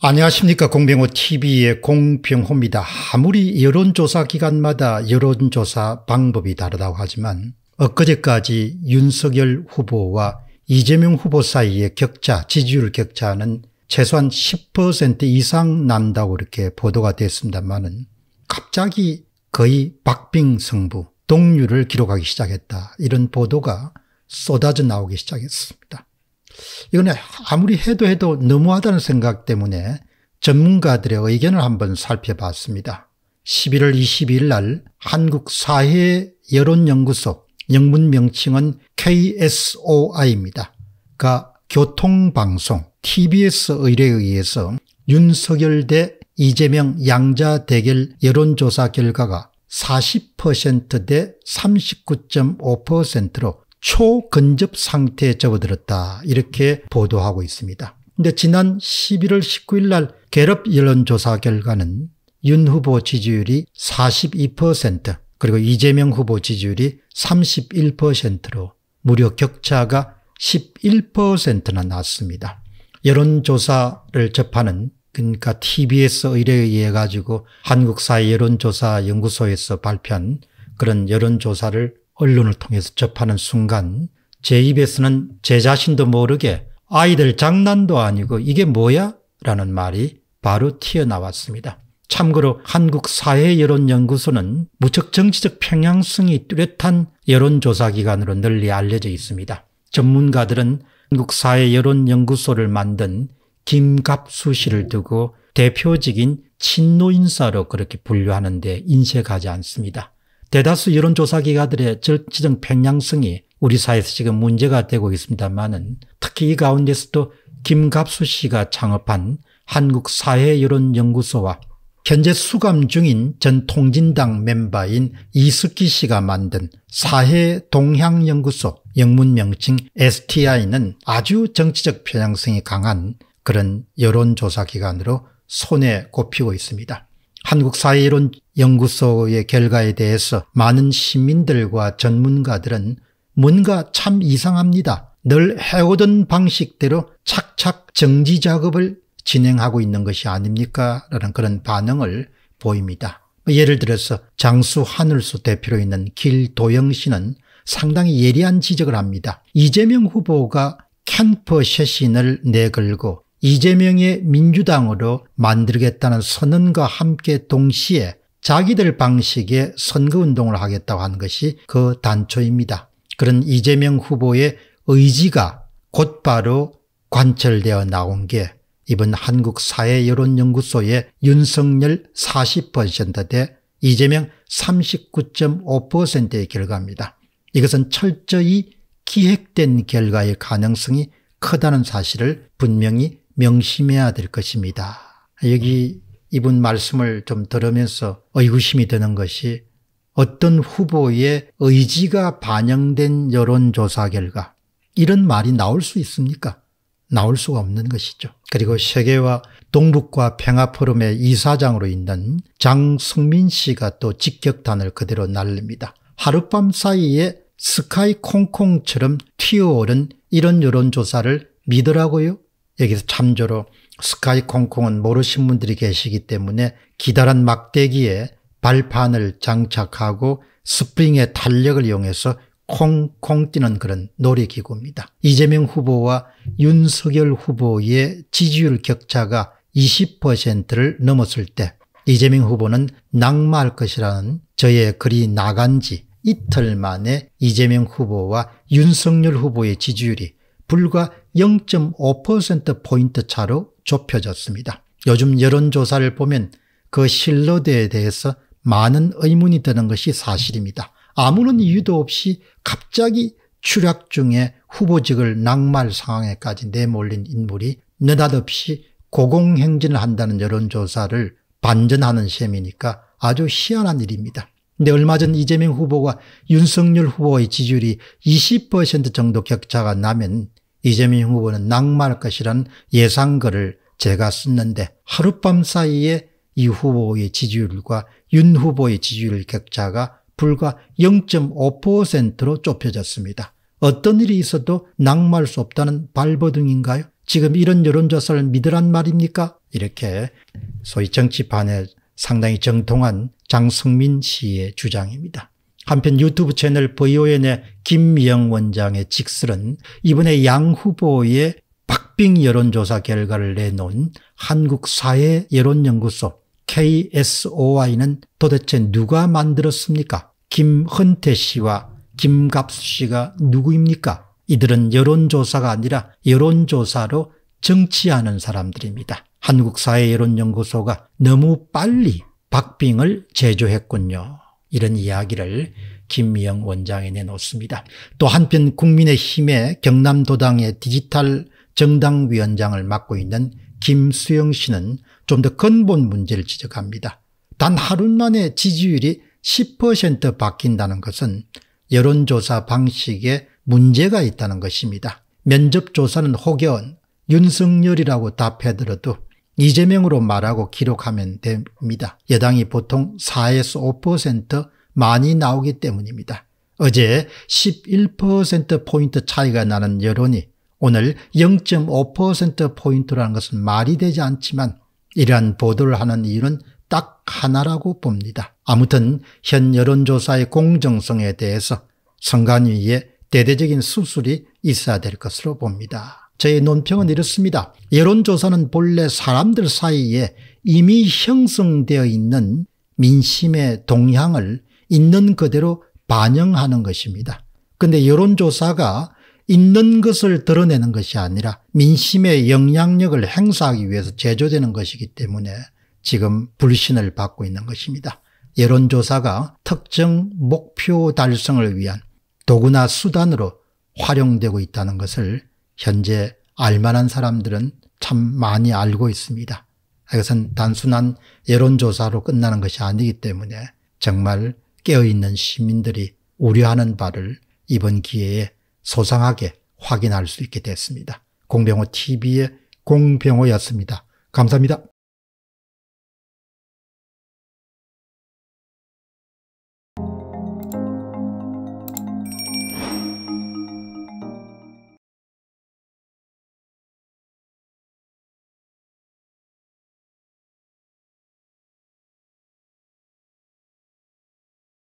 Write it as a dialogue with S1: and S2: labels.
S1: 안녕하십니까 공병호TV의 공병호입니다. 아무리 여론조사 기간마다 여론조사 방법이 다르다고 하지만 엊그제까지 윤석열 후보와 이재명 후보 사이의 격차 지지율 격차는 최소한 10% 이상 난다고 이렇게 보도가 됐습니다마는 갑자기 거의 박빙승부 동률을 기록하기 시작했다 이런 보도가 쏟아져 나오기 시작했습니다. 이거는 아무리 해도 해도 너무하다는 생각 때문에 전문가들의 의견을 한번 살펴봤습니다. 11월 22일 날 한국사회 여론연구소 영문 명칭은 KSOI입니다. 가 교통방송 TBS 의뢰에 의해서 윤석열 대 이재명 양자 대결 여론조사 결과가 40%대 39.5%로 초근접 상태에 접어들었다 이렇게 보도하고 있습니다. 근데 지난 11월 19일 날 개럽 여론조사 결과는 윤 후보 지지율이 42% 그리고 이재명 후보 지지율이 31%로 무려 격차가 11%나 났습니다. 여론조사를 접하는 그러니까 TBS 의뢰에 의해 가지고 한국사회 여론조사 연구소에서 발표한 그런 여론조사를 언론을 통해서 접하는 순간 제 입에서는 제 자신도 모르게 아이들 장난도 아니고 이게 뭐야? 라는 말이 바로 튀어나왔습니다. 참고로 한국사회여론연구소는 무척 정치적 평양성이 뚜렷한 여론조사기관으로 널리 알려져 있습니다. 전문가들은 한국사회여론연구소를 만든 김갑수 씨를 두고 대표적인 친노인사로 그렇게 분류하는데 인색하지 않습니다. 대다수 여론조사기관들의 정치적 편향성이 우리 사회에서 지금 문제가 되고 있습니다만은 특히 이 가운데서도 김갑수 씨가 창업한 한국사회여론연구소와 현재 수감 중인 전 통진당 멤버인 이숙기 씨가 만든 사회동향연구소 영문명칭 STI는 아주 정치적 편향성이 강한 그런 여론조사기관으로 손에 꼽히고 있습니다. 한국사회론 연구소의 결과에 대해서 많은 시민들과 전문가들은 뭔가 참 이상합니다. 늘 해오던 방식대로 착착 정지 작업을 진행하고 있는 것이 아닙니까? 라는 그런 반응을 보입니다. 예를 들어서 장수 하늘수 대표로 있는 길도영 씨는 상당히 예리한 지적을 합니다. 이재명 후보가 캠퍼 쇄신을 내걸고 이재명의 민주당으로 만들겠다는 선언과 함께 동시에 자기들 방식의 선거운동을 하겠다고 하는 것이 그 단초입니다. 그런 이재명 후보의 의지가 곧바로 관철되어 나온 게 이번 한국사회여론연구소의 윤석열 40%대 이재명 39.5%의 결과입니다. 이것은 철저히 기획된 결과의 가능성이 크다는 사실을 분명히 명심해야 될 것입니다. 여기 이분 말씀을 좀 들으면서 의구심이 드는 것이 어떤 후보의 의지가 반영된 여론조사 결과 이런 말이 나올 수 있습니까? 나올 수가 없는 것이죠. 그리고 세계와 동북과 평화포럼의 이사장으로 있는 장승민 씨가 또 직격탄을 그대로 날립니다. 하룻밤 사이에 스카이 콩콩처럼 튀어오른 이런 여론조사를 믿으라고요? 여기서 참조로 스카이 콩콩은 모르신 분들이 계시기 때문에 기다란 막대기에 발판을 장착하고 스프링의 탄력을 이용해서 콩콩 뛰는 그런 놀이기구입니다. 이재명 후보와 윤석열 후보의 지지율 격차가 20%를 넘었을 때 이재명 후보는 낙마할 것이라는 저의 글이 나간 지 이틀 만에 이재명 후보와 윤석열 후보의 지지율이 불과 0.5%포인트 차로 좁혀졌습니다. 요즘 여론조사를 보면 그 신뢰도에 대해서 많은 의문이 드는 것이 사실입니다. 아무런 이유도 없이 갑자기 추락 중에 후보직을 낙말 상황에까지 내몰린 인물이 느닷없이 고공행진을 한다는 여론조사를 반전하는 셈이니까 아주 희한한 일입니다. 근데 얼마 전 이재명 후보와 윤석열 후보의 지지율이 20% 정도 격차가 나면 이재명 후보는 낙마할 것이란 예상글을 제가 썼는데 하룻밤 사이에 이 후보의 지지율과 윤 후보의 지지율 격차가 불과 0.5%로 좁혀졌습니다. 어떤 일이 있어도 낙마할 수 없다는 발버둥인가요? 지금 이런 여론조사를 믿으란 말입니까? 이렇게 소위 정치판에 상당히 정통한 장성민 씨의 주장입니다. 한편 유튜브 채널 VON의 김영 원장의 직설은 이번에 양 후보의 박빙 여론조사 결과를 내놓은 한국사회 여론연구소 KSOI는 도대체 누가 만들었습니까? 김헌태 씨와 김갑수 씨가 누구입니까? 이들은 여론조사가 아니라 여론조사로 정치하는 사람들입니다. 한국사회 여론연구소가 너무 빨리 박빙을 제조했군요. 이런 이야기를 김미영 원장이 내놓습니다. 또 한편 국민의힘의 경남도당의 디지털 정당위원장을 맡고 있는 김수영 씨는 좀 더 근본 문제를 지적합니다. 단 하루 만에 지지율이 10% 바뀐다는 것은 여론조사 방식에 문제가 있다는 것입니다. 면접조사는 혹여 윤석열이라고 답해들어도 이재명으로 말하고 기록하면 됩니다. 여당이 보통 4에서 5% 많이 나오기 때문입니다. 어제 11%포인트 차이가 나는 여론이 오늘 0.5%포인트라는 것은 말이 되지 않지만 이러한 보도를 하는 이유는 딱 하나라고 봅니다. 아무튼 현 여론조사의 공정성에 대해서 선관위의 대대적인 수술이 있어야 될 것으로 봅니다. 저의 논평은 이렇습니다. 여론조사는 본래 사람들 사이에 이미 형성되어 있는 민심의 동향을 있는 그대로 반영하는 것입니다. 근데 여론조사가 있는 것을 드러내는 것이 아니라 민심의 영향력을 행사하기 위해서 제조되는 것이기 때문에 지금 불신을 받고 있는 것입니다. 여론조사가 특정 목표 달성을 위한 도구나 수단으로 활용되고 있다는 것을 현재 알만한 사람들은 참 많이 알고 있습니다. 이것은 단순한 여론조사로 끝나는 것이 아니기 때문에 정말 깨어있는 시민들이 우려하는 바를 이번 기회에 소상하게 확인할 수 있게 됐습니다. 공병호 TV의 공병호였습니다. 감사합니다.